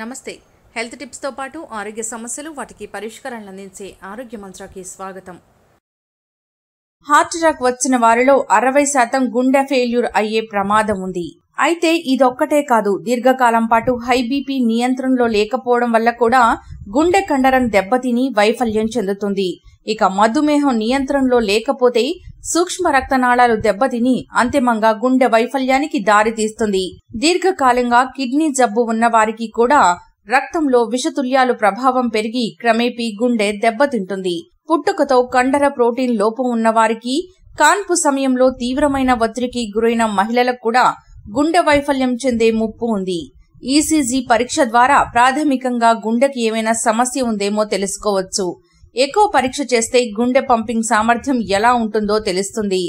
నమస్తే హెల్త్ టిప్స్తో పాటు ఆరోగ్య సమస్యలు వాటికి పరిష్కారాలు అందించే ఆరోగ్య మంత్రాకి స్వాగతం హార్ట్ అటాక్ వచ్చిన వారిలో అరవై శాతం గుండె ఫెయిల్యూర్ అయ్యే ప్రమాదం ఉంది అయితే ఇదొక్కటే కాదు దీర్ఘకాలం పాటు హై బీపీ నియంత్రణలో లేకపోవడం వల్ల కూడా గుండె కండరం దెబ్బతిని వైఫల్యం చెందుతుంది ఇక మధుమేహం నియంత్రణలో లేకపోతే సూక్ష్మ రక్తనాళాలు దెబ్బతిని అంతిమంగా గుండె వైఫల్యానికి దారితీస్తుంది దీర్ఘకాలంగా కిడ్నీ జబ్బు ఉన్న వారికి కూడా రక్తంలో విషతుల్యాలు ప్రభావం పెరిగి క్రమేపీ గుండె దెబ్బతింటుంది పుట్టుకతో కండర ప్రోటీన్ లోపం ఉన్నవారికి కాన్పు సమయంలో తీవ్రమైన ఒత్తిడికి గురైన మహిళలకు కూడా గుండె వైఫల్యం చెందే ముప్పు ఉంది ఈసీజీ పరీక్ష ద్వారా ప్రాథమికంగా గుండెకి ఏమైనా సమస్య ఉందేమో తెలుసుకోవచ్చు ఎక్కువ పరీక్ష చేస్తే గుండె పంపింగ్ సామర్థ్యం ఎలా ఉంటుందో తెలుస్తుంది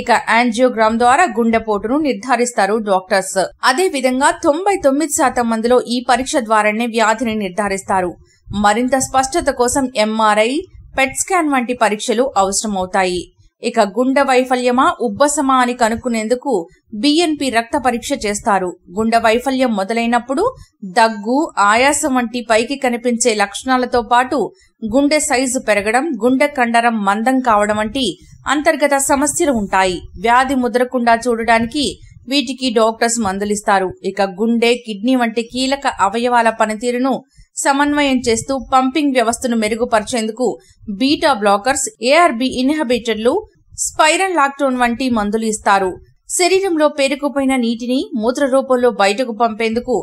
ఇక యాంజియోగ్రామ్ ద్వారా గుండెపోటును నిర్ధారిస్తారు డాక్టర్స్ అదే విధంగా తొంభై తొమ్మిది శాతం మందిలో ఈ పరీక్ష ద్వారానే వ్యాధిని నిర్ధారిస్తారు మరింత స్పష్టత కోసం ఎంఆర్ఐ పెట్ స్కాన్ వంటి పరీక్షలు అవసరమవుతాయి ఇక గుండె వైఫల్యమా ఉబ్బసమా అని కనుక్కునేందుకు బిఎన్పి రక్త పరీక్ష చేస్తారు గుండె వైఫల్యం మొదలైనప్పుడు దగ్గు ఆయాసం వంటి పైకి కనిపించే లక్షణాలతో పాటు గుండె సైజు పెరగడం గుండె కండరం మందం కావడం వంటి అంతర్గత సమస్యలు ఉంటాయి వ్యాధి ముదరకుండా చూడడానికి వీటికి డాక్టర్స్ మందులిస్తారు ఇక గుండె కిడ్నీ వంటి కీలక అవయవాల పనితీరును సమన్వయం చేస్తూ పంపింగ్ వ్యవస్థను మెరుగుపరిచేందుకు బీటా బ్లాకర్స్ ఏఆర్బి ఇన్హబిటెడ్లు స్పైరల్ లాక్టోన్ వంటి మందులు ఇస్తారు శరీరంలో పేరుకుపోయిన నీటిని మూత్ర రూపంలో బయటకు పంపేందుకు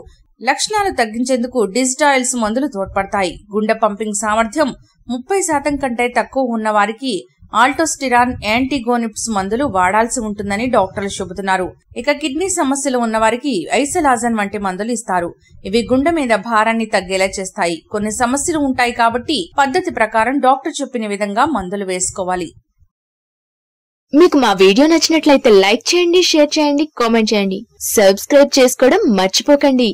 లక్షణాలు తగ్గించేందుకు డిజిటాయిల్స్ మందులు తోడ్పడతాయి గుండె పంపింగ్ సామర్థ్యం ముప్పై శాతం కంటే తక్కువ ఉన్న వారికి ఆల్టోస్టిరాన్ యాంటీగోనిప్స్ మందులు వాడాల్సి ఉంటుందని డాక్టర్లు చెబుతున్నారు ఇక కిడ్నీ సమస్యలు ఉన్నవారికి ఐసలాజన్ వంటి మందులు ఇస్తారు ఇవి గుండె మీద భారాన్ని తగ్గేలా చేస్తాయి కొన్ని సమస్యలు ఉంటాయి కాబట్టి పద్ధతి ప్రకారం డాక్టర్ చెప్పిన విధంగా మందులు వేసుకోవాలి మీకు మా వీడియో నచ్చినట్లయితే లైక్ చేయండి షేర్ చేయండి కామెంట్ చేయండి సబ్స్క్రైబ్ చేసుకోవడం మర్చిపోకండి